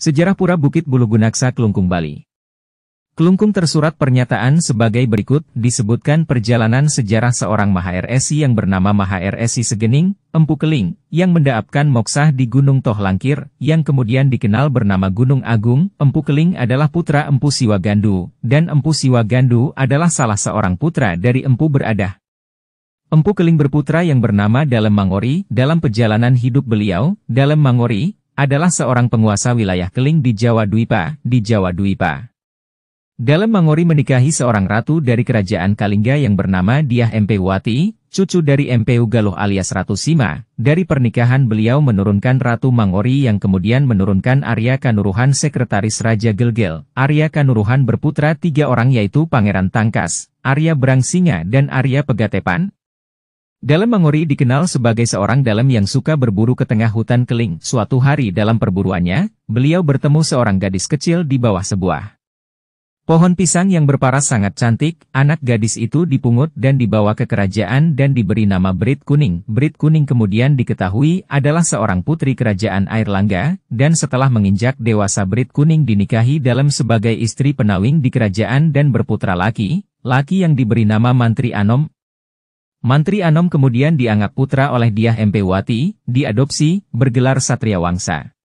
Sejarah Pura Bukit Bulugunaksa Kelungkung Bali Kelungkung tersurat pernyataan sebagai berikut disebutkan perjalanan sejarah seorang Maha RSI yang bernama Maha RSI Segening, Empu Keling, yang mendaapkan moksah di Gunung Toh Langkir, yang kemudian dikenal bernama Gunung Agung. Empu Keling adalah putra Empu Siwa Gandu, dan Empu Siwa Gandu adalah salah seorang putra dari Empu Beradah. Empu Keling berputra yang bernama Dalem Mangori, dalam perjalanan hidup beliau, Dalem Mangori, adalah seorang penguasa wilayah Keling di Jawa Duipa, di Jawa Duipa. Dalam Mangori menikahi seorang ratu dari kerajaan Kalingga yang bernama Diah MP cucu dari MPU Galuh alias Ratu Sima, dari pernikahan beliau menurunkan Ratu Mangori yang kemudian menurunkan Arya Kanuruhan Sekretaris Raja Gelgel. Arya Kanuruhan berputra tiga orang yaitu Pangeran Tangkas, Arya Berangsinga dan Arya Pegatepan, dalam Mangori dikenal sebagai seorang dalam yang suka berburu ke tengah hutan keling. Suatu hari dalam perburuannya, beliau bertemu seorang gadis kecil di bawah sebuah pohon pisang yang berparas sangat cantik. Anak gadis itu dipungut dan dibawa ke kerajaan dan diberi nama Brit Kuning. Brit Kuning kemudian diketahui adalah seorang putri kerajaan Air Langga, dan setelah menginjak dewasa Brit Kuning dinikahi dalam sebagai istri penawing di kerajaan dan berputra laki, laki yang diberi nama Mantri Anom, Mantri Anom kemudian dianggap putra oleh Diah Wati, diadopsi, bergelar Satria Wangsa.